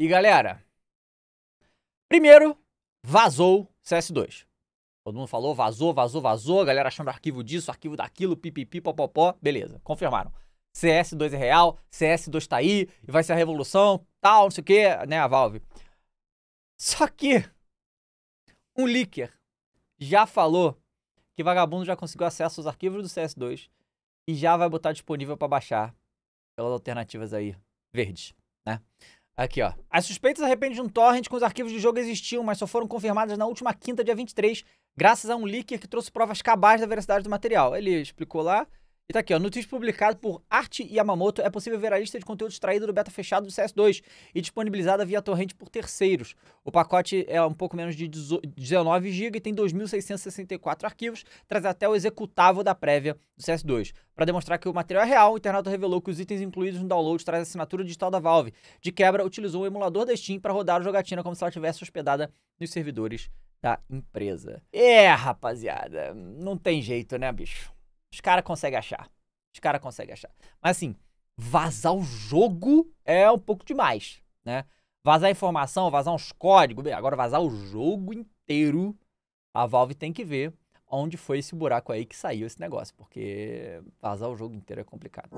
E galera, primeiro, vazou CS2. Todo mundo falou, vazou, vazou, vazou, galera achando arquivo disso, arquivo daquilo, pipipi, popopó, beleza, confirmaram. CS2 é real, CS2 tá aí, e vai ser a revolução, tal, não sei o que, né, a Valve. Só que um leaker já falou que vagabundo já conseguiu acesso aos arquivos do CS2 e já vai botar disponível para baixar pelas alternativas aí verdes, né? Aqui, ó. As suspeitas arrependem de um torrent com os arquivos do jogo existiam, mas só foram confirmadas na última quinta, dia 23, graças a um leaker que trouxe provas cabais da veracidade do material. Ele explicou lá. E tá aqui, ó. No tweet publicado por Arte Yamamoto, é possível ver a lista de conteúdo extraído do beta fechado do CS2 e disponibilizada via torrente por terceiros. O pacote é um pouco menos de 19 GB e tem 2.664 arquivos, traz até o executável da prévia do CS2. Para demonstrar que o material é real, o internauta revelou que os itens incluídos no download trazem assinatura digital da Valve. De quebra, utilizou o emulador da Steam para rodar o jogatina como se ela estivesse hospedada nos servidores da empresa. É, rapaziada, não tem jeito, né, bicho? Os caras conseguem achar. Os caras conseguem achar. Mas assim, vazar o jogo é um pouco demais, né? Vazar informação, vazar uns códigos, agora vazar o jogo inteiro, a Valve tem que ver onde foi esse buraco aí que saiu esse negócio, porque vazar o jogo inteiro é complicado.